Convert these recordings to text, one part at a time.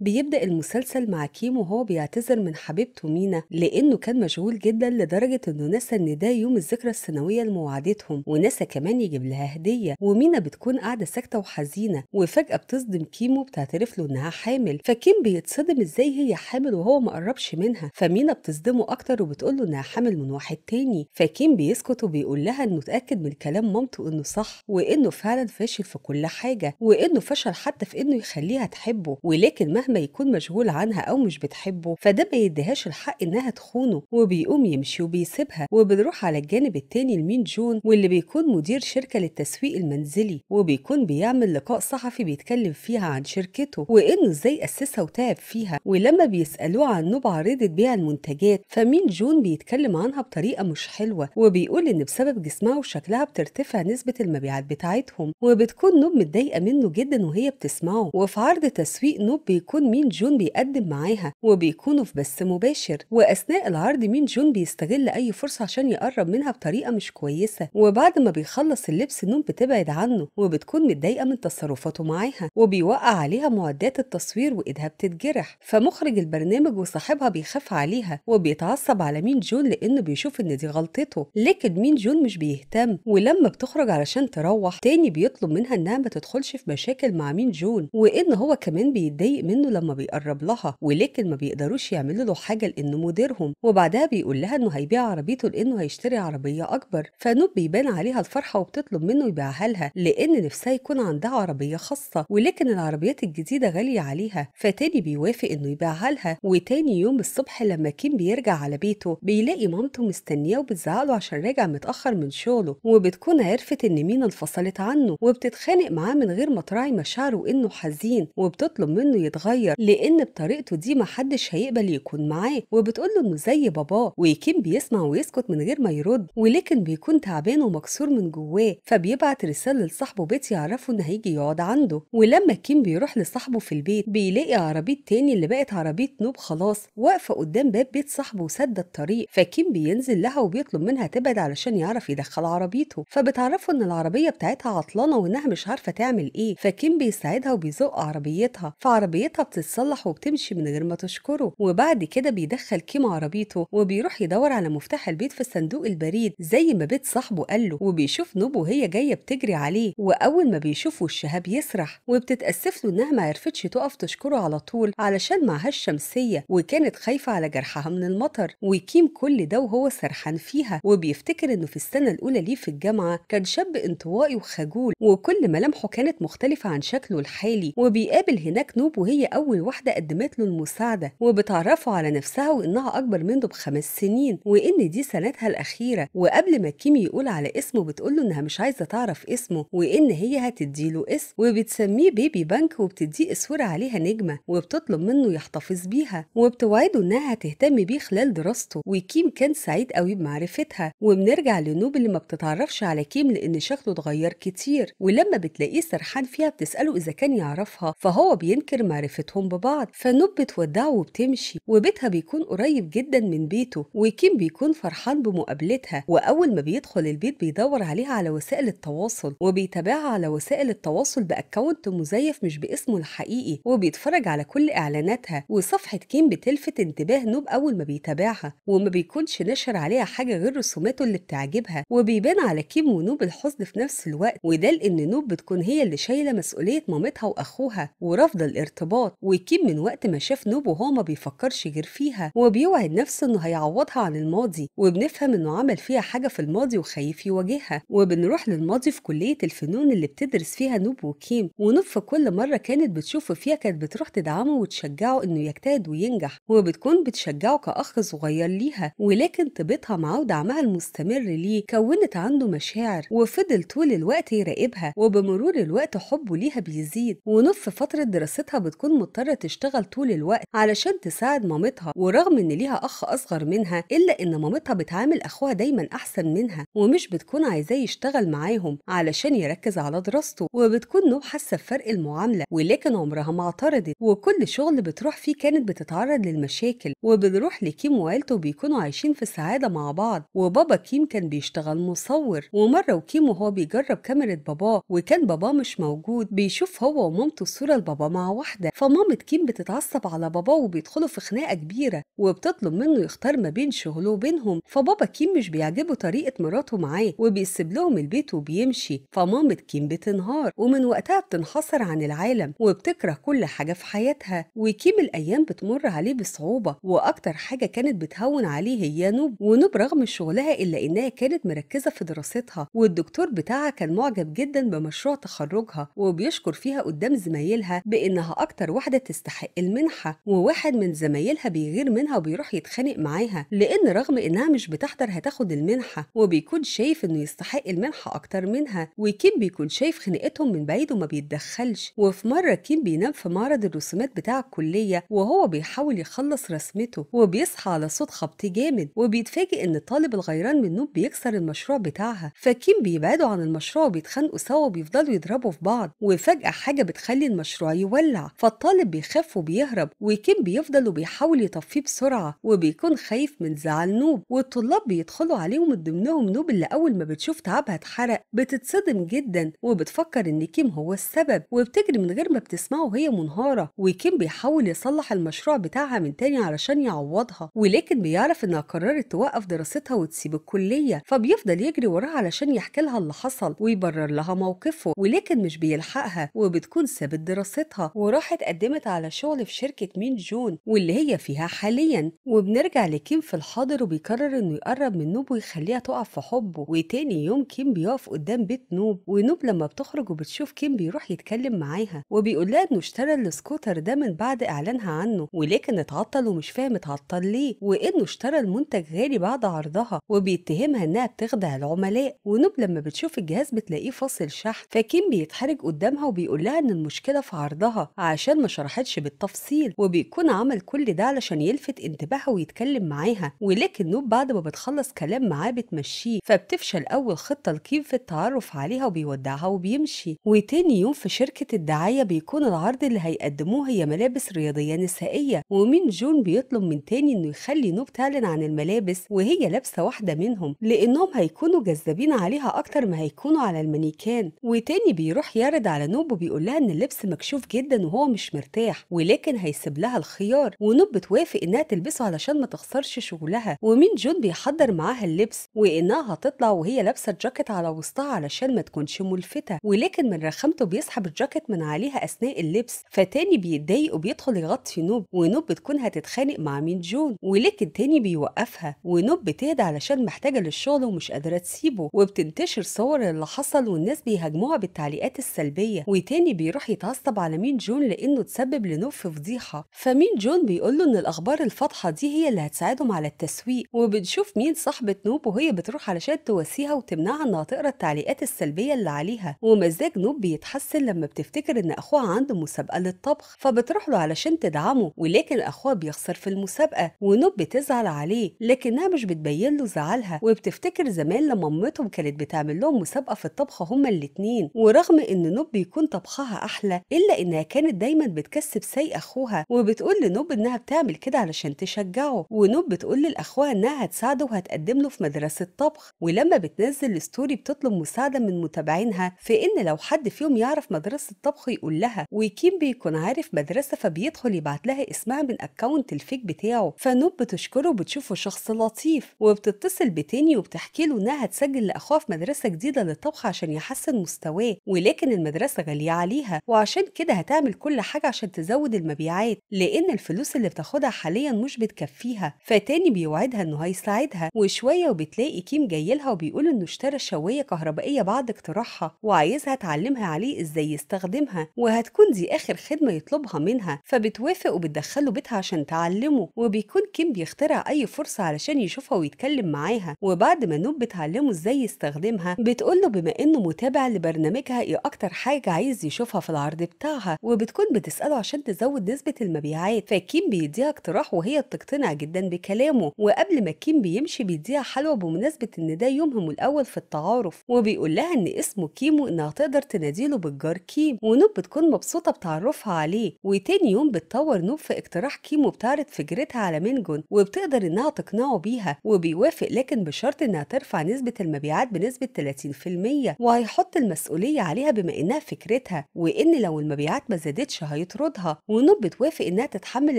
بيبدأ المسلسل مع كيم وهو بيعتذر من حبيبته مينا لأنه كان مشغول جدا لدرجة إنه نسى إن ده يوم الذكرى السنوية لمواعدتهم ونسى كمان يجيب لها هدية ومينا بتكون قاعدة ساكتة وحزينة وفجأة بتصدم كيم وبتعترف له إنها حامل فكيم بيتصدم إزاي هي حامل وهو ما قربش منها فمينا بتصدمه أكتر وبتقول له إنها حامل من واحد تاني فكيم بيسكت وبيقول لها إنه اتأكد من كلام مامته إنه صح وإنه فعلا فاشل في كل حاجة وإنه فشل حتى في إنه يخليها تحبه ولكن مهما مهما يكون مشغول عنها أو مش بتحبه فده ما يديهاش الحق إنها تخونه وبيقوم يمشي وبيسيبها وبنروح على الجانب التاني لمين جون واللي بيكون مدير شركة للتسويق المنزلي وبيكون بيعمل لقاء صحفي بيتكلم فيها عن شركته وإنه إزاي أسسها وتعب فيها ولما بيسألوه عن نوب عريضه بيع المنتجات فمين جون بيتكلم عنها بطريقة مش حلوة وبيقول إن بسبب جسمها وشكلها بترتفع نسبة المبيعات بتاعتهم وبتكون نوب متضايقة منه جدا وهي بتسمعه وفي عرض تسويق نوب بيكون بيكون مين جون بيقدم معاها وبيكونوا في بث مباشر واثناء العرض مين جون بيستغل اي فرصه عشان يقرب منها بطريقه مش كويسه وبعد ما بيخلص اللبس نون بتبعد عنه وبتكون متضايقه من تصرفاته معاها وبيوقع عليها معدات التصوير وايدها بتتجرح فمخرج البرنامج وصاحبها بيخاف عليها وبيتعصب على مين جون لانه بيشوف ان دي غلطته لكن مين جون مش بيهتم ولما بتخرج علشان تروح تاني بيطلب منها انها ما تدخلش في مشاكل مع مين جون وان هو كمان بيتضايق منه لانه لما بيقرب لها ولكن ما بيقدروش يعملوا له حاجه لانه مديرهم وبعدها بيقول لها انه هيبيع عربيته لانه هيشتري عربيه اكبر فنوب بيبان عليها الفرحه وبتطلب منه يبيعها لها لان نفسها يكون عندها عربيه خاصه ولكن العربيات الجديده غاليه عليها فتاني بيوافق انه يبيعها لها وتاني يوم الصبح لما كيم بيرجع على بيته بيلاقي مامته مستنياه وبتزعله عشان راجع متاخر من شغله وبتكون عرفت ان مين انفصلت عنه وبتتخانق معاه من غير ما تراعي مشاعره انه حزين وبتطلب منه يتغير صغير لان بطريقته دي محدش هيقبل يكون معاه وبتقول له انه زي باباه ويكيم بيسمع ويسكت من غير ما يرد ولكن بيكون تعبان ومكسور من جواه فبيبعت رساله لصاحبه بيت يعرفه ان هيجي يقعد عنده ولما كيم بيروح لصاحبه في البيت بيلاقي عربيه تاني اللي بقت عربيه نوب خلاص واقفه قدام باب بيت صاحبه وسد الطريق فكيم بينزل لها وبيطلب منها تبعد علشان يعرف يدخل عربيته فبتعرفه ان العربيه بتاعتها عطلانه وانها مش عارفه تعمل ايه فكيم بيساعدها وبيزق عربيتها فعربيتها ساعات تتصلح وبتمشي من غير ما تشكره وبعد كده بيدخل كيم عربيته وبيروح يدور على مفتاح البيت في صندوق البريد زي ما بيت صاحبه قال له وبيشوف نوبو وهي جايه بتجري عليه واول ما بيشوف وشها بيسرح وبتتاسف له انها ما عرفتش تقف تشكره على طول علشان معهاش شمسيه وكانت خايفه على جرحها من المطر وكيم كل ده وهو سرحان فيها وبيفتكر انه في السنه الاولى ليه في الجامعه كان شاب انطوائي وخجول وكل ملامحه كانت مختلفه عن شكله الحالي وبيقابل هناك نوب وهي أول واحدة قدمت له المساعدة وبتعرفه على نفسها وإنها أكبر منه بخمس سنين وإن دي سنتها الأخيرة وقبل ما كيمي يقول على اسمه بتقول له إنها مش عايزة تعرف اسمه وإن هي هتديله اسم وبتسميه بيبي بنك وبتديه اسورة عليها نجمة وبتطلب منه يحتفظ بيها وبتوعده إنها هتهتم بيه خلال دراسته وكيم كان سعيد قوي بمعرفتها وبنرجع لنوب اللي ما بتتعرفش على كيم لأن شكله اتغير كتير ولما بتلاقيه سرحان فيها بتسأله إذا كان يعرفها فهو بينكر معرفتها عرفتهم ببعض فنوب بتودعه وبتمشي وبيتها بيكون قريب جدا من بيته وكيم بيكون فرحان بمقابلتها وأول ما بيدخل البيت بيدور عليها على وسائل التواصل وبيتابعها على وسائل التواصل بأكونت مزيف مش باسمه الحقيقي وبيتفرج على كل إعلاناتها وصفحة كيم بتلفت انتباه نوب أول ما بيتابعها وما بيكونش نشر عليها حاجة غير رسوماته اللي بتعجبها وبيبان على كيم ونوب الحزن في نفس الوقت وده لأن نوب بتكون هي اللي شايلة مسؤولية مامتها وأخوها ورافضة الارتباط القرارات وكيب من وقت ما شاف نوب وهو ما بيفكرش غير فيها وبيوعد نفسه انه هيعوضها عن الماضي وبنفهم انه عمل فيها حاجه في الماضي وخايف يواجهها وبنروح للماضي في كليه الفنون اللي بتدرس فيها نوب وكيم ونوب في كل مره كانت بتشوفه فيها كانت بتروح تدعمه وتشجعه انه يجتهد وينجح وبتكون بتشجعه كاخ صغير ليها ولكن طيبتها معاه ودعمها المستمر ليه كونت عنده مشاعر وفضل طول الوقت يراقبها وبمرور الوقت حبه ليها بيزيد ونوب في فتره دراستها بتكون مضطرة تشتغل طول الوقت علشان تساعد مامتها ورغم إن ليها أخ أصغر منها إلا إن مامتها بتعامل أخوها دايما أحسن منها ومش بتكون عايزاه يشتغل معاهم علشان يركز على دراسته وبتكون نوب حاسة بفرق المعاملة ولكن عمرها ما اعترضت وكل شغل بتروح فيه كانت بتتعرض للمشاكل وبنروح لكيم وعيلته بيكونوا عايشين في سعادة مع بعض وبابا كيم كان بيشتغل مصور ومرة وكيم وهو بيجرب كاميرا باباه وكان باباه مش موجود بيشوف هو ومامته الصورة لبابا مع واحدة مامة كيم بتتعصب على باباه وبيدخلوا في خناقة كبيرة وبتطلب منه يختار ما بين شغله وبينهم فبابا كيم مش بيعجبه طريقة مراته معاه وبيسيب لهم البيت وبيمشي فمامة كيم بتنهار ومن وقتها بتنحصر عن العالم وبتكره كل حاجة في حياتها وكيم الأيام بتمر عليه بصعوبة وأكتر حاجة كانت بتهون عليه هي نوب ونوب رغم شغلها إلا إنها كانت مركزة في دراستها والدكتور بتاعها كان معجب جدا بمشروع تخرجها وبيشكر فيها قدام زمايلها بإنها أكتر واحدة تستحق المنحة وواحد من زمايلها بيغير منها وبيروح يتخانق معاها لأن رغم إنها مش بتحضر هتاخد المنحة وبيكون شايف إنه يستحق المنحة أكتر منها وكيم بيكون شايف خناقتهم من بعيد وما بيتدخلش وفي مرة كيم بينام في معرض الرسومات بتاع الكلية وهو بيحاول يخلص رسمته وبيصحى على صوت خبط جامد وبيتفاجئ إن الطالب الغيران من نوب بيكسر المشروع بتاعها فكيم بيبعدوا عن المشروع وبيتخانقوا سوا وبيفضلوا يضربوا في بعض وفجأة حاجة بتخلي المشروع يولع فالطالب الطالب بيخاف وبيهرب وكيم بيفضل وبيحاول يطفيه بسرعة وبيكون خايف من زعل نوب والطلاب بيدخلوا عليه ومن ضمنهم نوب اللي أول ما بتشوف تعبها اتحرق بتتصدم جدا وبتفكر إن كيم هو السبب وبتجري من غير ما بتسمعه وهي منهارة وكيم بيحاول يصلح المشروع بتاعها من تاني علشان يعوضها ولكن بيعرف إنها قررت توقف دراستها وتسيب الكلية فبيفضل يجري وراها علشان يحكي لها اللي حصل ويبرر لها موقفه ولكن مش بيلحقها وبتكون سابت دراستها وراحت قدمت على شغل في شركة مين جون واللي هي فيها حاليا وبنرجع لكيم في الحاضر وبيقرر انه يقرب من نوب ويخليها تقع في حبه وتاني يوم كيم بيقف قدام بيت نوب ونوب لما بتخرج وبتشوف كيم بيروح يتكلم معاها وبيقول لها انه اشترى السكوتر ده من بعد اعلانها عنه ولكن اتعطل ومش فاهم اتعطل ليه وانه اشترى المنتج غالي بعد عرضها وبيتهمها انها بتخدع العملاء ونوب لما بتشوف الجهاز بتلاقيه فاصل شحن فكيم بيتحرج قدامها وبيقول لها ان المشكله في عرضها عشان ما شرحتش بالتفصيل وبيكون عمل كل ده علشان يلفت انتباهها ويتكلم معاها ولكن نوب بعد ما بتخلص كلام معاه بتمشيه فبتفشل أول خطة لكيم في التعرف عليها وبيودعها وبيمشي وتاني يوم في شركة الدعاية بيكون العرض اللي هيقدموه هي ملابس رياضية نسائية ومين جون بيطلب من تاني إنه يخلي نوب تعلن عن الملابس وهي لابسة واحدة منهم لأنهم هيكونوا جذابين عليها أكتر ما هيكونوا على المانيكان وتاني بيروح يعرض على نوب وبيقول لها إن اللبس مكشوف جدا وهو مش مش مرتاح ولكن هيسيب لها الخيار ونوب بتوافق انها تلبسه علشان ما تخسرش شغلها ومين جون بيحضر معاها اللبس وانها هتطلع وهي لابسه جاكيت على وسطها علشان ما تكونش ملفته ولكن من رخامته بيسحب الجاكيت من عليها اثناء اللبس فتاني بيتضايق وبيدخل يغطي نوب ونوب بتكون هتتخانق مع مين جون ولكن تاني بيوقفها ونوب بتهدى علشان محتاجه للشغل ومش قادره تسيبه وبتنتشر صور اللي حصل والناس بيهاجموها بالتعليقات السلبيه وتاني بيروح يتعصب على مين جون لانه انه تسبب لنوب في فضيحه فمين جون بيقول له ان الاخبار الفاضحه دي هي اللي هتساعدهم على التسويق وبنشوف مين صاحبه نوب وهي بتروح علشان تواسيها وتمنعها انها تقرا التعليقات السلبيه اللي عليها ومزاج نوب بيتحسن لما بتفتكر ان اخوها عنده مسابقه للطبخ فبتروح له علشان تدعمه ولكن اخوها بيخسر في المسابقه ونوب بتزعل عليه لكنها مش بتبين له زعلها وبتفتكر زمان لما امتهم كانت بتعمل لهم مسابقه في الطبخ هما الاثنين ورغم ان نوب بيكون طبخها احلى الا انها كانت دايما كانت بتكسب ساي اخوها وبتقول لنوب انها بتعمل كده علشان تشجعه ونوب بتقول لاخوها انها هتساعده وهتقدم له في مدرسه طبخ ولما بتنزل الستوري بتطلب مساعده من متابعينها في ان لو حد فيهم يعرف مدرسه طبخ يقول لها وكيم بيكون عارف مدرسه فبيدخل يبعت لها اسمها من اكونت الفيك بتاعه فنوب بتشكره وبتشوفه شخص لطيف وبتتصل بتاني وبتحكي له انها هتسجل لاخوها في مدرسه جديده للطبخ عشان يحسن مستواه ولكن المدرسه غاليه عليها وعشان كده هتعمل كل حاجه حاجة عشان تزود المبيعات لأن الفلوس اللي بتاخدها حاليا مش بتكفيها فتاني بيوعدها إنه هيساعدها وشوية وبتلاقي كيم جايلها وبيقول إنه اشترى شوية كهربائية بعد اقتراحها وعايزها تعلمها عليه إزاي يستخدمها وهتكون دي آخر خدمة يطلبها منها فبتوافق وبتدخله بيتها عشان تعلمه وبيكون كيم بيخترع أي فرصة علشان يشوفها ويتكلم معاها وبعد ما نوب بتعلمه إزاي يستخدمها بتقول له بما إنه متابع لبرنامجها إيه أكتر حاجة عايز يشوفها في العرض بتاعها وبتكون بت بتسأله عشان تزود نسبة المبيعات فكيم بيديها اقتراح وهي بتقتنع جدا بكلامه وقبل ما كيم بيمشي بيديها حلوى بمناسبة إن ده يومهم الأول في التعارف وبيقول لها إن اسمه كيم وإنها تقدر تناديله بالجار كيم ونوب بتكون مبسوطة بتعرفها عليه وتاني يوم بتطور نوب في اقتراح كيم وبتعرض فكرتها على مينجون وبتقدر إنها تقنعه بيها وبيوافق لكن بشرط إنها ترفع نسبة المبيعات بنسبة 30% وهيحط المسؤولية عليها بما إنها فكرتها وإن لو المبيعات ما زادتش هيطردها ونوب بتوافق انها تتحمل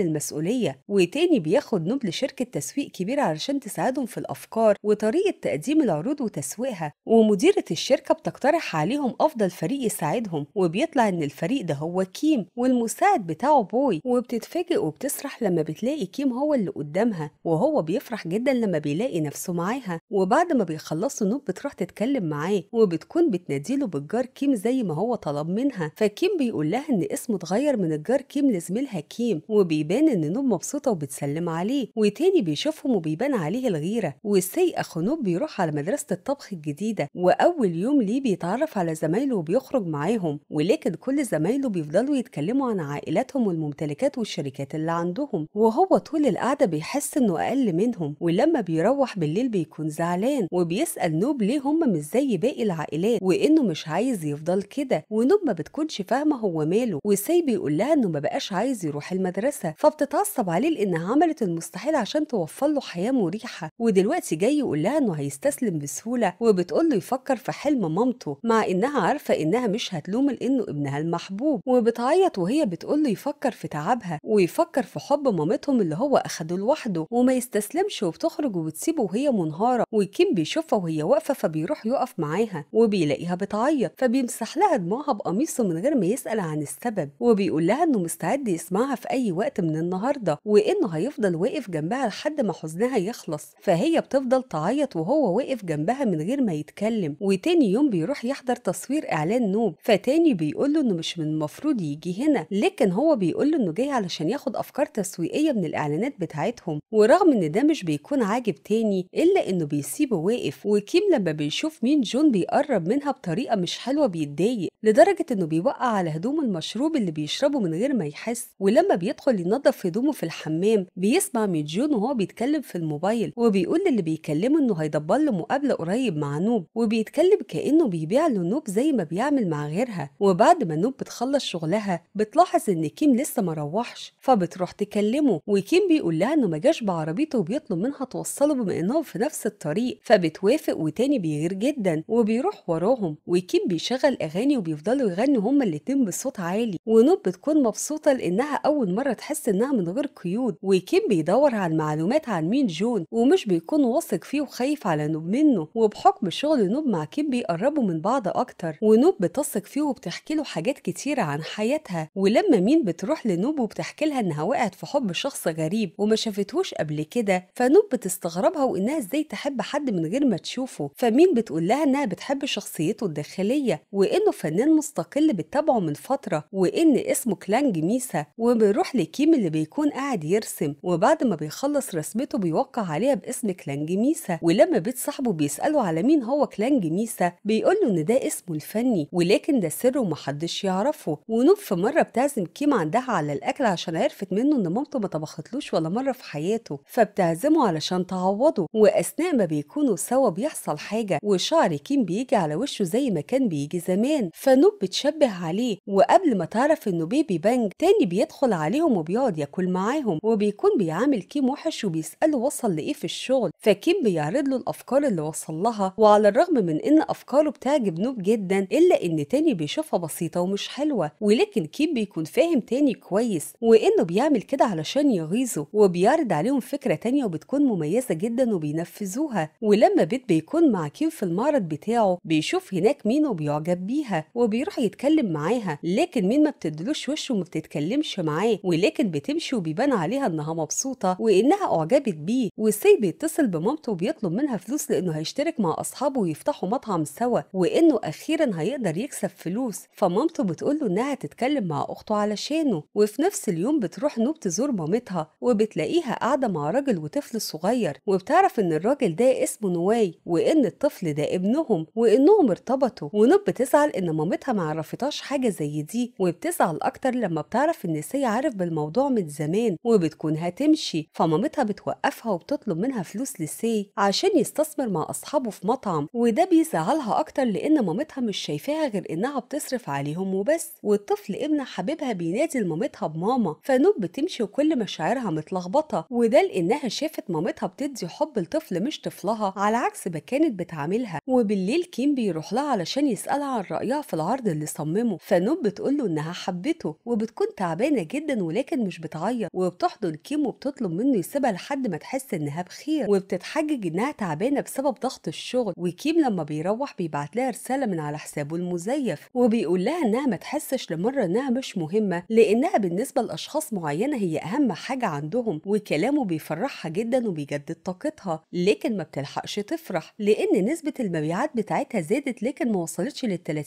المسؤوليه وتاني بياخد نوب لشركه تسويق كبيره علشان تساعدهم في الافكار وطريقه تقديم العروض وتسويقها ومديره الشركه بتقترح عليهم افضل فريق يساعدهم وبيطلع ان الفريق ده هو كيم والمساعد بتاعه بوي وبتتفاجئ وبتسرح لما بتلاقي كيم هو اللي قدامها وهو بيفرح جدا لما بيلاقي نفسه معاها وبعد ما بيخلصوا نوب بتروح تتكلم معاه وبتكون بتناديله بالجار كيم زي ما هو طلب منها فكيم بيقول لها ان اسمه اتغير صغير من الجار كيم لزميلها كيم وبيبان إن نوب مبسوطة وبتسلم عليه وتاني بيشوفهم وبيبان عليه الغيرة والسيئة خنوب بيروح على مدرسة الطبخ الجديدة وأول يوم ليه بيتعرف على زمايله وبيخرج معاهم ولكن كل زمايله بيفضلوا يتكلموا عن عائلاتهم والممتلكات والشركات اللي عندهم وهو طول القعدة بيحس إنه أقل منهم ولما بيروح بالليل بيكون زعلان وبيسأل نوب ليه هم مش زي باقي العائلات وإنه مش عايز يفضل كده ونوب ما بتكونش فاهمة هو ماله وسايب بيقول لها انه ما بقاش عايز يروح المدرسه فبتتعصب عليه لانها عملت المستحيل عشان توفر له حياه مريحه ودلوقتي جاي يقول لها انه هيستسلم بسهوله وبتقول له يفكر في حلم مامته مع انها عارفه انها مش هتلوم لانه ابنها المحبوب وبتعيط وهي بتقول له يفكر في تعبها ويفكر في حب مامتهم اللي هو اخده لوحده وما يستسلمش وبتخرج وبتسيبه وهي منهاره وكيم بيشوفها وهي واقفه فبيروح يقف معاها وبيلاقيها بتعيط فبيمسح لها دموعها بقميصه من غير ما يسال عن السبب وب وبيقول لها انه مستعد يسمعها في اي وقت من النهارده وانه هيفضل واقف جنبها لحد ما حزنها يخلص فهي بتفضل تعيط وهو واقف جنبها من غير ما يتكلم وتاني يوم بيروح يحضر تصوير اعلان نوب فتاني بيقول له انه مش من المفروض يجي هنا لكن هو بيقول له انه جاي علشان ياخد افكار تسويقيه من الاعلانات بتاعتهم ورغم ان ده مش بيكون عاجب تاني الا انه بيسيبه واقف وكيم لما بيشوف مين جون بيقرب منها بطريقه مش حلوه بيتضايق لدرجه انه بيوقع على هدوم المشروب اللي بيشربه من غير ما يحس ولما بيدخل ينظف هدومه في الحمام بيسمع ميجون وهو بيتكلم في الموبايل وبيقول للي بيكلمه انه هيدبر له مقابله قريب مع نوب وبيتكلم كانه بيبيع له نوب زي ما بيعمل مع غيرها وبعد ما نوب بتخلص شغلها بتلاحظ ان كيم لسه ما روحش فبتروح تكلمه وكيم بيقول لها انه ما جاش بعربيته وبيطلب منها توصله بما انهم في نفس الطريق فبتوافق وتاني بيغير جدا وبيروح وراهم وكيم بيشغل اغاني وبيفضلوا يغنوا هما الاتنين بصوت عالي ونوب القلوب بتكون مبسوطة لأنها أول مرة تحس إنها من غير قيود وكيم بيدور على المعلومات عن مين جون ومش بيكون واثق فيه وخايف على نوب منه وبحكم شغل نوب مع كيم بيقربوا من بعض أكتر ونوب بتثق فيه وبتحكي له حاجات كتيرة عن حياتها ولما مين بتروح لنوب وبتحكي لها إنها وقعت في حب شخص غريب وما شافتهوش قبل كده فنوب بتستغربها وإنها إزاي تحب حد من غير ما تشوفه فمين بتقول لها إنها بتحب شخصيته الداخلية وإنه فنان مستقل بتتابعه من فترة وإن اسمه كلانج ميسا وبنروح لكيم اللي بيكون قاعد يرسم وبعد ما بيخلص رسمته بيوقع عليها باسم كلانج ميسا ولما بيت صاحبه بيسأله على مين هو كلانج ميسا بيقول له إن ده اسمه الفني ولكن ده سر ومحدش يعرفه ونوب في مرة بتعزم كيم عندها على الأكل عشان عرفت منه إن مامته ما طبختلوش ولا مرة في حياته فبتعزمه علشان تعوضه وأثناء ما بيكونوا سوا بيحصل حاجة وشعر كيم بيجي على وشه زي ما كان بيجي زمان فنوب بتشبه عليه وقبل ما تعرف إن انه بيبي بانج تاني بيدخل عليهم وبيقعد ياكل معاهم وبيكون بيعامل كيم وحش وبيساله وصل لايه في الشغل فكيم بيعرض له الافكار اللي وصل لها وعلى الرغم من ان افكاره بتعجب نوب جدا الا ان تاني بيشوفها بسيطه ومش حلوه ولكن كيم بيكون فاهم تاني كويس وانه بيعمل كده علشان يغيظه وبيعرض عليهم فكره تانيه وبتكون مميزه جدا وبينفذوها ولما بيت بيكون مع كيم في المعرض بتاعه بيشوف هناك مين وبيعجب بيها وبيروح يتكلم معاها لكن مين ما بتدلوش بيجوش وشه وما بتتكلمش معاه ولكن بتمشي وبيبان عليها انها مبسوطه وانها اعجبت بيه والسي بيتصل بمامته وبيطلب منها فلوس لانه هيشترك مع اصحابه ويفتحوا مطعم سوا وانه اخيرا هيقدر يكسب فلوس فمامته بتقول له انها تتكلم مع اخته علشانه وفي نفس اليوم بتروح نوب تزور مامتها وبتلاقيها قاعده مع راجل وطفل صغير وبتعرف ان الراجل ده اسمه نواي وان الطفل ده ابنهم وانهم ارتبطوا ونوب بتزعل ان مامتها معرفتهاش حاجه زي دي وبتزعل أكتر لما بتعرف إن سي عارف بالموضوع من زمان وبتكون هتمشي فمامتها بتوقفها وبتطلب منها فلوس لسي عشان يستثمر مع أصحابه في مطعم وده بيزعلها أكتر لأن مامتها مش شايفاها غير إنها بتصرف عليهم وبس والطفل ابن حبيبها بينادي لمامتها بماما فنوب بتمشي وكل مشاعرها متلخبطة وده لأنها شافت مامتها بتدي حب لطفل مش طفلها على عكس ما كانت بتعاملها وبالليل كيم بيروح لها علشان يسألها عن رأيها في العرض اللي صممه فنوب بتقول له إنها حبيبها والدته وبتكون تعبانه جدا ولكن مش بتعيط وبتحضن كيم وبتطلب منه يسيبها لحد ما تحس انها بخير وبتتحجج انها تعبانه بسبب ضغط الشغل وكيم لما بيروح بيبعت لها رساله من على حسابه المزيف وبيقول لها انها ما تحسش لمره انها مش مهمه لانها بالنسبه لاشخاص معينه هي اهم حاجه عندهم وكلامه بيفرحها جدا وبيجدد طاقتها لكن ما بتلحقش تفرح لان نسبه المبيعات بتاعتها زادت لكن ما وصلتش لل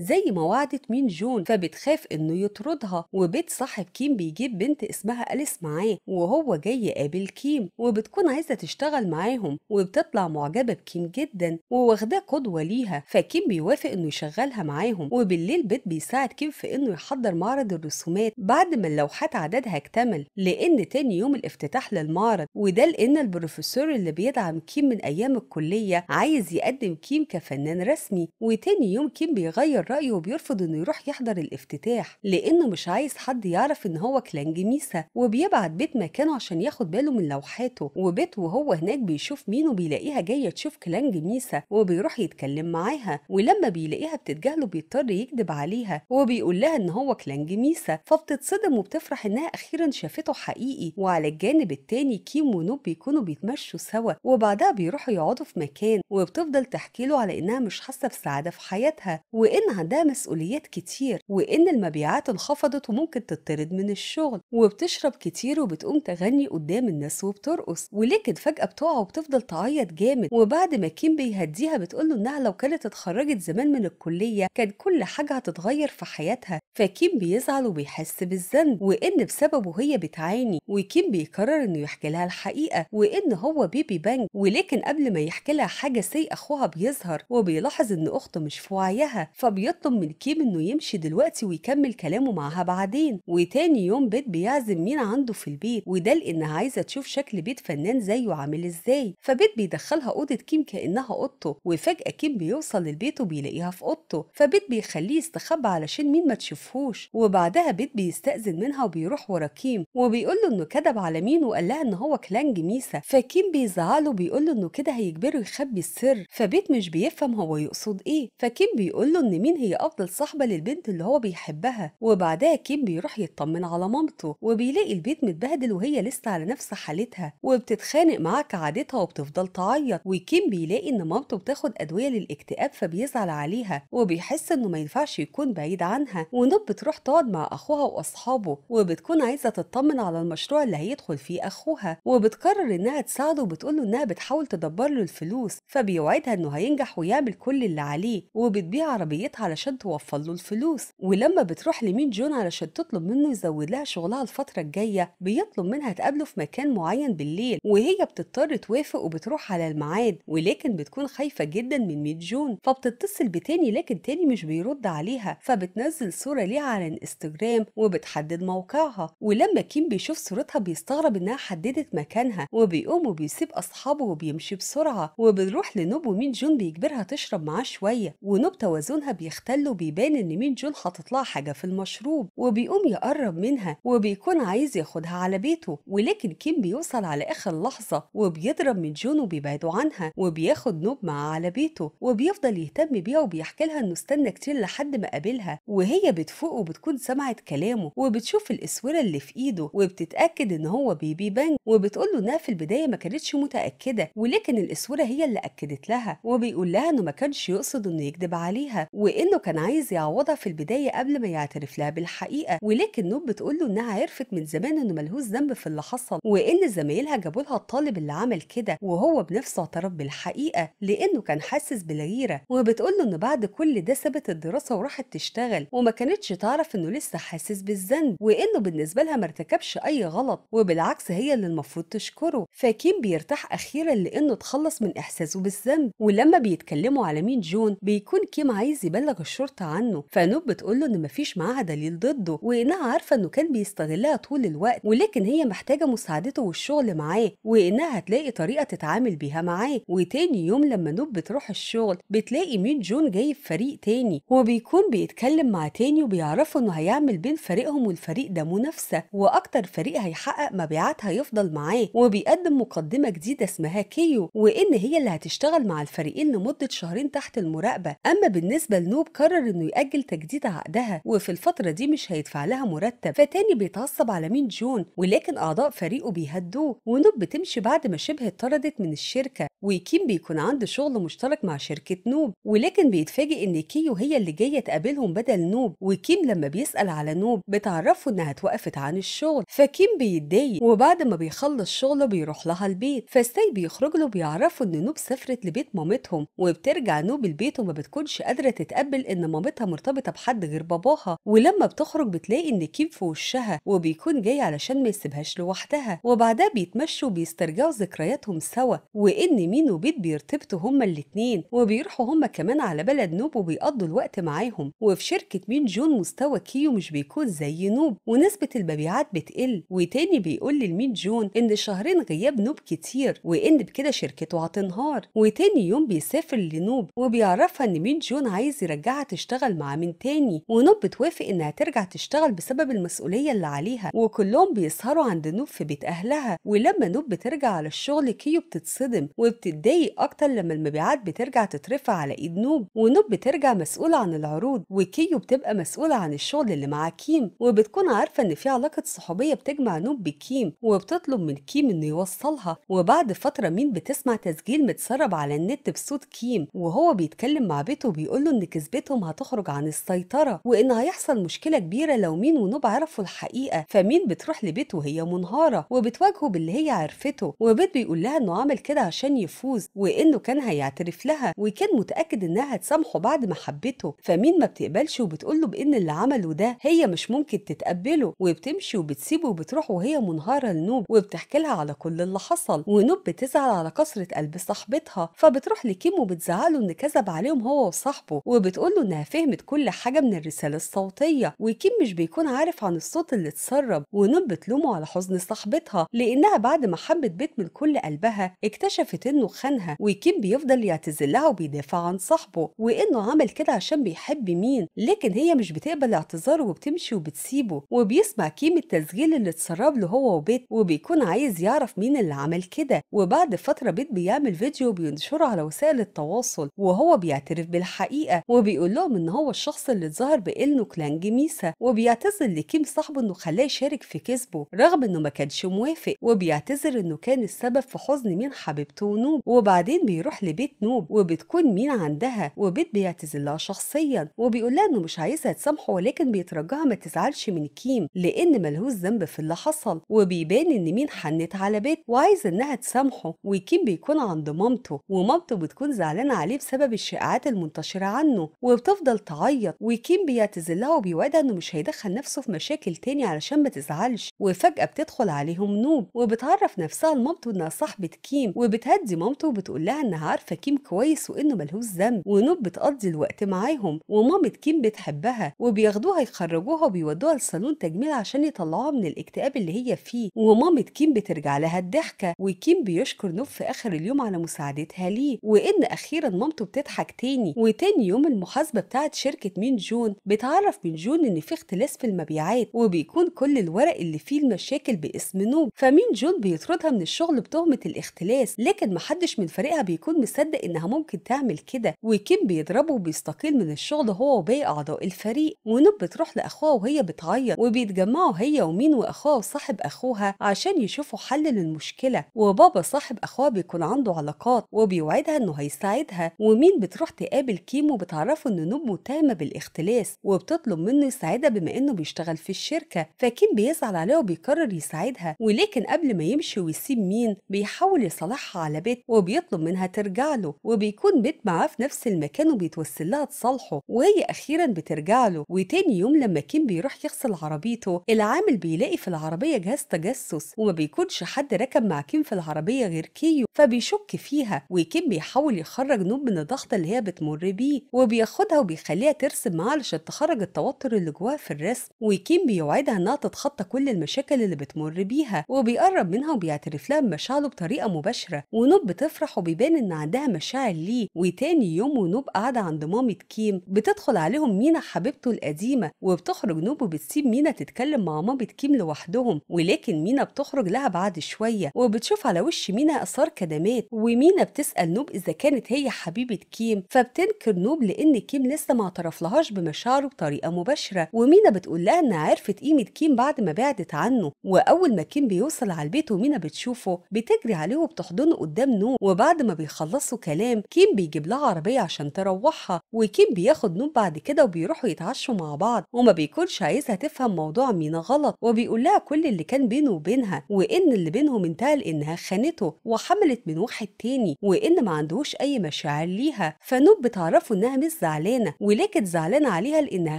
30% زي ما وعدت مين جون فبتخاف خاف إنه يطردها وبيت صاحب كيم بيجيب بنت اسمها أليس معاه وهو جاي يقابل كيم وبتكون عايزة تشتغل معاهم وبتطلع معجبة بكيم جدا وواخداه قدوة ليها فكيم بيوافق إنه يشغلها معاهم وبالليل بيت بيساعد كيم في إنه يحضر معرض الرسومات بعد ما اللوحات عددها اكتمل لأن تاني يوم الافتتاح للمعرض وده لأن البروفيسور اللي بيدعم كيم من أيام الكلية عايز يقدم كيم كفنان رسمي وتاني يوم كيم بيغير رأيه وبيرفض إنه يروح يحضر الافتتاح مرتاح لانه مش عايز حد يعرف ان هو كلان جميسه وبيبعت بيت مكانه عشان ياخد باله من لوحاته وبيت وهو هناك بيشوف مين وبيلاقيها جايه تشوف كلان جميسه وبيروح يتكلم معاها ولما بيلاقيها بتتجاهله بيضطر يكذب عليها وبيقول لها ان هو كلان جميسه فبتتصدم وبتفرح انها اخيرا شافته حقيقي وعلى الجانب التاني كيم ونوب بيكونوا بيتمشوا سوا وبعدها بيروحوا يقعدوا في مكان وبتفضل تحكي له على انها مش حاسه بسعاده في حياتها وان عندها مسؤوليات كتير وان المبيعات انخفضت وممكن تطرد من الشغل وبتشرب كتير وبتقوم تغني قدام الناس وبترقص ولكن فجأة بتقع وبتفضل تعيط جامد وبعد ما كيم بيهديها بتقوله إنها لو كانت اتخرجت زمان من الكلية كان كل حاجة هتتغير في حياتها فكيم بيزعل وبيحس بالذنب وإن بسببه هي بتعاني وكيم بيقرر إنه يحكي لها الحقيقة وإن هو بيبي بانج ولكن قبل ما يحكي لها حاجة سي أخوها بيظهر وبيلاحظ إن أخته مش في وعيها فبيطلب من كيم إنه يمشي دلوقتي بيكمل كلامه معاها بعدين وتاني يوم بيت بيعزم مين عنده في البيت وده لانها عايزه تشوف شكل بيت فنان زيه عامل ازاي فبيت بيدخلها اوضه كيم كانها اوضته وفجاه كيم بيوصل للبيت وبيلاقيها في اوضته فبيت بيخليه يستخبى علشان مين ما تشوفهوش وبعدها بيت بيستأذن منها وبيروح ورا كيم وبيقول له انه كذب على مين وقال لها ان هو كلانج ميسا فكيم بيزعله بيقول له انه كده هيجبره يخبي السر فبيت مش بيفهم هو يقصد ايه فكيم بيقول له ان مين هي افضل صاحبه للبنت اللي هو بيحبها بيحبها وبعدها كيم بيروح يطمن على مامته وبيلاقي البيت متبهدل وهي لسه على نفس حالتها وبتتخانق معاه كعادتها وبتفضل تعيط وكيم بيلاقي ان مامته بتاخد ادويه للاكتئاب فبيزعل عليها وبيحس انه ما ينفعش يكون بعيد عنها ونوب بتروح تقعد مع اخوها واصحابه وبتكون عايزه تطمن على المشروع اللي هيدخل فيه اخوها وبتقرر انها تساعده وبتقول له انها بتحاول تدبر له الفلوس فبيوعدها انه هينجح ويعمل كل اللي عليه وبتبيع عربيتها علشان توفر له الفلوس ولما لما بتروح لمين جون علشان تطلب منه يزود لها شغلها الفترة الجاية بيطلب منها تقابله في مكان معين بالليل وهي بتضطر توافق وبتروح على الميعاد ولكن بتكون خايفة جدا من ميت جون فبتتصل بتاني لكن تاني مش بيرد عليها فبتنزل صورة ليها على الانستجرام وبتحدد موقعها ولما كيم بيشوف صورتها بيستغرب انها حددت مكانها وبيقوم وبيسيب اصحابه وبيمشي بسرعة وبتروح لنوب ومين جون بيجبرها تشرب معاه شوية ونوب توازنها بيختل وبيبان ان مين جون حاطط لها حاجة في المشروب وبيقوم يقرب منها وبيكون عايز ياخدها على بيته ولكن كيم بيوصل على آخر لحظة وبيضرب من جون وبيبعدوا عنها وبياخد نوب معاه على بيته وبيفضل يهتم بيها وبيحكي لها إنه استنى كتير لحد ما قابلها وهي بتفوق وبتكون سمعت كلامه وبتشوف الإسورة اللي في إيده وبتتأكد إن هو بيبي بانج وبتقول له إنها في البداية ما كانتش متأكدة ولكن الإسورة هي اللي أكدت لها وبيقول لها إنه ما كانش يقصد إنه يكذب عليها وإنه كان عايز يعوضها في البداية قبل ما يعترف لها بالحقيقه ولكن نوب بتقول له انها عرفت من زمان انه ملهوش ذنب في اللي حصل وان زمايلها جابوا لها الطالب اللي عمل كده وهو بنفسه اعترف بالحقيقه لانه كان حاسس بالغيره وبتقول له ان بعد كل ده سابت الدراسه وراحت تشتغل وما كانتش تعرف انه لسه حاسس بالذنب وانه بالنسبه لها ما ارتكبش اي غلط وبالعكس هي اللي المفروض تشكره فكيم بيرتاح اخيرا لانه اتخلص من احساسه بالذنب ولما بيتكلموا على مين جون بيكون كيم عايز يبلغ الشرطه عنه فنوب بتقول له ان مفيش معاها دليل ضده وانها عارفه انه كان بيستغلها طول الوقت ولكن هي محتاجه مساعدته والشغل معاه وانها هتلاقي طريقه تتعامل بيها معاه وتاني يوم لما نوب بتروح الشغل بتلاقي ميت جون جايب فريق تاني وبيكون بيتكلم مع تاني وبيعرفوا انه هيعمل بين فريقهم والفريق ده منافسه واكتر فريق هيحقق مبيعات هيفضل معاه وبيقدم مقدمه جديده اسمها كيو وان هي اللي هتشتغل مع الفريقين لمده شهرين تحت المراقبه اما بالنسبه لنوب قرر انه ياجل تجديد عقدها لها وفي الفترة دي مش هيدفع لها مرتب فتاني بيتعصب على مين جون ولكن أعضاء فريقه بيهدوه ونوب بتمشي بعد ما شبه اتطردت من الشركة وكيم بيكون عنده شغل مشترك مع شركة نوب ولكن بيتفاجئ إن كيو هي اللي جاية تقابلهم بدل نوب وكيم لما بيسأل على نوب بتعرفه إنها اتوقفت عن الشغل فكيم بيتضايق وبعد ما بيخلص شغله بيروح لها البيت فستاي بيخرج له بيعرفوا إن نوب سافرت لبيت مامتهم وبترجع نوب البيت وما بتكونش قادرة تتقبل إن مامتها مرتبطة بحد غير بابا باباها ولما بتخرج بتلاقي ان كيم في وشها وبيكون جاي علشان ما يسيبهاش لوحدها وبعدها بيتمشوا وبيسترجعوا ذكرياتهم سوا وان مين وبيت بيرتبطوا هما الاتنين وبيروحوا هما كمان على بلد نوب وبيقضوا الوقت معاهم وفي شركة مين جون مستوى كيو مش بيكون زي نوب ونسبة المبيعات بتقل وتاني بيقول للمين جون ان شهرين غياب نوب كتير وان بكده شركته هتنهار وتاني يوم بيسافر لنوب وبيعرفها ان مين جون عايز يرجعها تشتغل مع مين تاني ونوب نوب بتوافق إنها ترجع تشتغل بسبب المسؤولية اللي عليها وكلهم بيسهروا عند نوب في بيت أهلها ولما نوب بترجع على الشغل كيو بتتصدم وبتتضايق أكتر لما المبيعات بترجع تترفع على إيد نوب ونوب بترجع مسؤولة عن العروض وكيو بتبقى مسؤولة عن الشغل اللي مع كيم وبتكون عارفة إن في علاقة صحوبية بتجمع نوب بكيم وبتطلب من كيم إنه يوصلها وبعد فترة مين بتسمع تسجيل متسرب على النت بصوت كيم وهو بيتكلم مع بيته وبيقول له إن كسبتهم هتخرج عن السيطرة لأن هيحصل مشكلة كبيرة لو مين ونوب عرفوا الحقيقة فمين بتروح لبيته وهي منهارة وبتواجهه باللي هي عرفته وبيت بيقول لها إنه عمل كده عشان يفوز وإنه كان هيعترف لها وكان متأكد إنها هتسامحه بعد ما حبته فمين ما بتقبلش وبتقول له بإن اللي عمله ده هي مش ممكن تتقبله وبتمشي وبتسيبه وبتروح وهي منهارة لنوب وبتحكي لها على كل اللي حصل ونوب بتزعل على كسرة قلب صاحبتها فبتروح لكيم وبتزعله إن كذب عليهم هو وصاحبه وبتقول له إنها فهمت كل حاجة من الرسالة النكل الصوتية وكيم مش بيكون عارف عن الصوت اللي اتسرب ونوم بتلومه على حزن صاحبتها لأنها بعد ما حبت بيت من كل قلبها اكتشفت إنه خانها وكيم بيفضل يعتذر لها وبيدافع عن صاحبه وإنه عمل كده عشان بيحب مين لكن هي مش بتقبل اعتذاره وبتمشي وبتسيبه وبيسمع كيم التسجيل اللي اتسرب له هو وبيت وبيكون عايز يعرف مين اللي عمل كده وبعد فترة بيت بيعمل فيديو بينشره على وسائل التواصل وهو بيعترف بالحقيقة وبيقول لهم إن هو الشخص اللي اتظاهر بإن انه كلانج ميسا وبيعتذر لكيم صاحبه انه خلاه يشارك في كسبه رغم انه ما كانش موافق وبيعتذر انه كان السبب في حزن مين حبيبته ونوب وبعدين بيروح لبيت نوب وبتكون مين عندها وبيت بيعتذر لها شخصيا وبيقول لها انه مش عايزها تسامحه ولكن بيترجاها ما تزعلش من كيم لان ملهوش ذنب في اللي حصل وبيبان ان مين حنت على بيت وعايزه انها تسامحه وكيم بيكون عند مامته ومامته بتكون زعلانه عليه بسبب الشائعات المنتشره عنه وبتفضل تعيط وكيم بيعتذر بيعتذر وبيوعدها انه مش هيدخل نفسه في مشاكل تاني علشان ما تزعلش وفجاه بتدخل عليهم نوب وبتعرف نفسها لمامته انها صاحبه كيم وبتهدي مامته وبتقول لها انها عارفه كيم كويس وانه ملهوش ذنب ونوب بتقضي الوقت معاهم ومامة كيم بتحبها وبياخدوها يخرجوها وبيودوها لصالون تجميل عشان يطلعوها من الاكتئاب اللي هي فيه ومامة كيم بترجع لها الضحكه وكيم بيشكر نوب في اخر اليوم على مساعدتها ليه وان اخيرا مامته بتضحك تاني وتاني يوم المحاسبه بتاعت شركه مين جون بيتعرف من جون إن في اختلاس في المبيعات وبيكون كل الورق اللي فيه المشاكل باسم نوب فمين جون بيطردها من الشغل بتهمة الاختلاس لكن محدش من فريقها بيكون مصدق إنها ممكن تعمل كده وكيم بيضربه وبيستقيل من الشغل هو وباقي أعضاء الفريق ونوب بتروح لأخوها وهي بتعيط وبيتجمعوا هي ومين وأخوها وصاحب أخوها عشان يشوفوا حل للمشكلة وبابا صاحب أخوها بيكون عنده علاقات وبيوعدها إنه هيساعدها ومين بتروح تقابل كيم وبتعرفه إن نوب متهمة بالاختلاس وبتطلب منه يساعدها بما انه بيشتغل في الشركه فكيم بيزعل عليها وبيقرر يساعدها ولكن قبل ما يمشي ويسيب مين بيحاول يصالحها على بيت وبيطلب منها ترجع له وبيكون بيت معاه في نفس المكان وبيتوسل لها تصالحه وهي اخيرا بترجع له وتاني يوم لما كيم بيروح يغسل عربيته العامل بيلاقي في العربيه جهاز تجسس وما بيكونش حد ركب مع كيم في العربيه غير كيو فبيشك فيها وكيم بيحاول يخرج نوب من الضغط اللي هي بتمر بيه وبياخدها وبيخليها ترسم معاه تخرج التوتر اللي جواها في الرسم وكيم بيوعدها انها تتخطى كل المشاكل اللي بتمر بيها وبيقرب منها وبيعترف لها بمشاعره بطريقه مباشره ونوب بتفرح وبيبان ان عندها مشاعر ليه وتاني يوم ونوب قاعده عند مامة كيم بتدخل عليهم مينا حبيبته القديمه وبتخرج نوب وبتسيب مينا تتكلم مع مامة كيم لوحدهم ولكن مينا بتخرج لها بعد شويه وبتشوف على وش مينا اثار كدمات ومينا بتسال نوب اذا كانت هي حبيبه كيم فبتنكر نوب لان كيم لسه ما لهاش بمشاعره شعره بطريقه مباشره ومينا بتقول لها انها عرفت قيمه كيم بعد ما بعدت عنه واول ما كيم بيوصل على البيت ومينا بتشوفه بتجري عليه وبتحضنه قدام نوب وبعد ما بيخلصوا كلام كيم بيجيب لها عربيه عشان تروحها وكيم بياخد نوب بعد كده وبيروحوا يتعشوا مع بعض وما بيكونش عايزها تفهم موضوع مينا غلط وبيقول لها كل اللي كان بينه وبينها وان اللي بينهم انتهى لانها خانته وحملت من واحد تاني وان ما عندهوش اي مشاعر ليها فنوب بتعرفه انها مش زعلانه ولكن زعلانه عليها إنها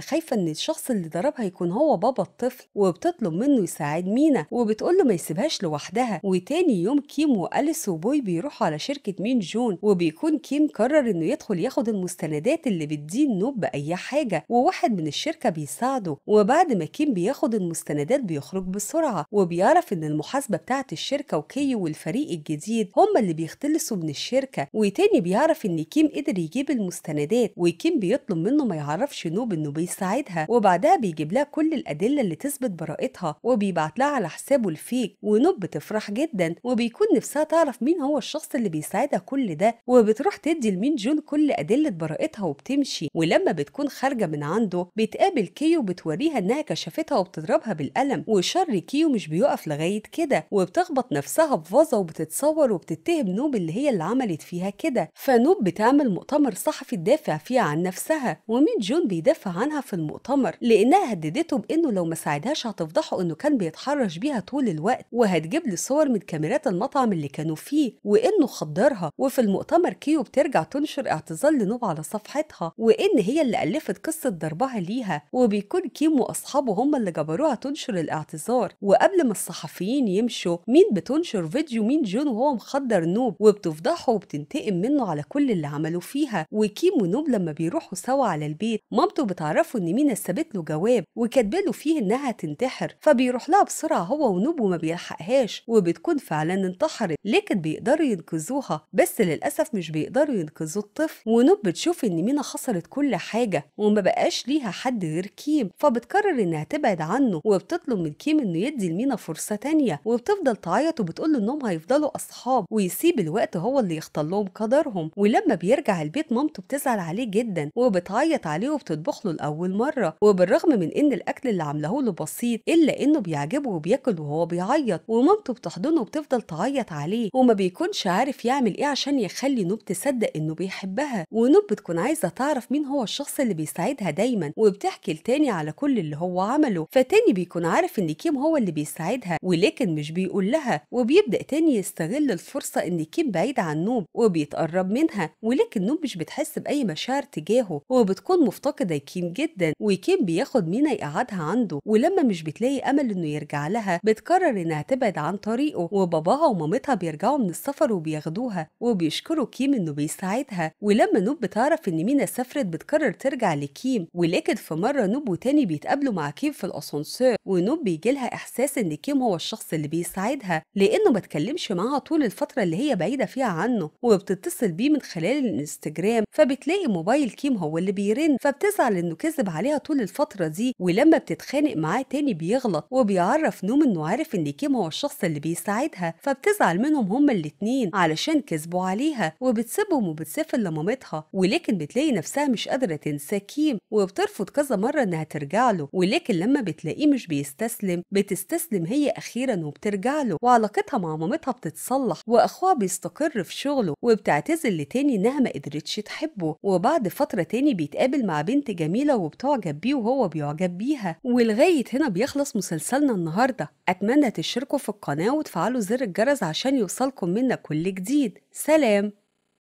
خايفة إن الشخص اللي ضربها يكون هو بابا الطفل وبتطلب منه يساعد مينا وبتقول له ما يسيبهاش لوحدها وتاني يوم كيم وأليس وبوي بيروحوا على شركة مين جون وبيكون كيم قرر إنه يدخل ياخد المستندات اللي بتدين نوب بأي حاجة وواحد من الشركة بيساعده وبعد ما كيم بياخد المستندات بيخرج بسرعة وبيعرف إن المحاسبة بتاعة الشركة وكي والفريق الجديد هما اللي بيختلسوا من الشركة وتاني بيعرف إن كيم قدر يجيب المستندات وكيم بيطلب منه ما يعرفش نوب إنه بيساعدها وبعدها بيجيب لها كل الأدلة اللي تثبت براءتها وبيبعت لها على حسابه الفيك ونوب بتفرح جدا وبيكون نفسها تعرف مين هو الشخص اللي بيساعدها كل ده وبتروح تدي لمين جون كل أدلة براءتها وبتمشي ولما بتكون خارجة من عنده بتقابل كيو بتوريها إنها كشفتها وبتضربها بالقلم وشر كيو مش بيقف لغاية كده وبتخبط نفسها في فازة وبتتصور وبتتهم نوب اللي هي اللي عملت فيها كده فنوب بتعمل مؤتمر صحفي تدافع فيه عن نفسها ومين جون بيدافع عنها في المؤتمر لانها هددته بانه لو ما ساعدهاش هتفضحه انه كان بيتحرش بيها طول الوقت وهتجيب لي صور من كاميرات المطعم اللي كانوا فيه وانه خدرها وفي المؤتمر كيو بترجع تنشر اعتذار لنوب على صفحتها وان هي اللي الفت قصه ضربها ليها وبيكون كيم واصحابه هم اللي جبروها تنشر الاعتذار وقبل ما الصحفيين يمشوا مين بتنشر فيديو مين جون وهو مخدر نوب وبتفضحه وبتنتقم منه على كل اللي عملوا فيها وكيم ونوب لما بيروحوا سوا على البيت مامته بت تعرفوا ان مينا سابت له جواب وكاتبه له فيه انها تنتحر فبيروح لها بسرعه هو ونوبو ما بيلحقهاش وبتكون فعلا انتحرت لكن بيقدروا ينقذوها بس للاسف مش بيقدروا ينقذوا الطفل ونوب بتشوف ان مينا خسرت كل حاجه وما بقاش ليها حد غير كيم فبتقرر انها تبعد عنه وبتطلب من كيم انه يدي لمينا فرصه تانية وبتفضل تعيط وبتقول له انهم هيفضلوا اصحاب ويسيب الوقت هو اللي يختار لهم قدرهم ولما بيرجع البيت مامته بتزعل عليه جدا وبتعيط عليه وبتطبخ له لأول مرة وبالرغم من إن الأكل اللي عاملاه له بسيط إلا إنه بيعجبه وبياكل وهو بيعيط ومامته بتحضنه وبتفضل تعيط عليه وما بيكونش عارف يعمل إيه عشان يخلي نوب تصدق إنه بيحبها ونوب بتكون عايزة تعرف مين هو الشخص اللي بيساعدها دايما وبتحكي لتاني على كل اللي هو عمله فتاني بيكون عارف إن كيم هو اللي بيساعدها ولكن مش بيقول لها وبيبدأ تاني يستغل الفرصة إن كيم بعيد عن نوب وبيتقرب منها ولكن نوب مش بتحس بأي مشاعر تجاهه وبتكون مفتقدة ممكن جدا وكان بياخد مينا يقعدها عنده ولما مش بتلاقي امل انه يرجع لها بتقرر انها تبعد عن طريقه وباباها ومامتها بيرجعوا من السفر وبياخدوها وبيشكروا كيم انه بيساعدها ولما نوب بتعرف ان مينا سافرت بتقرر ترجع لكيم ولكن في مره نوب وتاني بيتقابلوا مع كيم في الاسانسير ونوب بيجيلها احساس ان كيم هو الشخص اللي بيساعدها لانه ما اتكلمش معاها طول الفتره اللي هي بعيده فيها عنه وبتتصل بيه من خلال الانستجرام فبتلاقي موبايل كيم هو اللي بيرن فبتزعل انه كذب عليها طول الفتره دي ولما بتتخانق معاه تاني بيغلط وبيعرف نوم انه عارف ان كيم هو الشخص اللي بيساعدها فبتزعل منهم هما الاتنين علشان كذبوا عليها وبتسيبهم وبتسافر لمامتها ولكن بتلاقي نفسها مش قادره تنسى كيم وبترفض كذا مره انها ترجع له ولكن لما بتلاقيه مش بيستسلم بتستسلم هي اخيرا وبترجع له وعلاقتها مع مامتها بتتصلح واخوها بيستقر في شغله وبتعتذر لتاني انها ما قدرتش تحبه وبعد فتره تاني بيتقابل مع بنت جميلة جميلة وبتعجب بيه وهو بيعجب بيها ولغاية هنا بيخلص مسلسلنا النهاردة أتمنى تشتركوا في القناة وتفعلوا زر الجرس عشان يوصلكم منا كل جديد سلام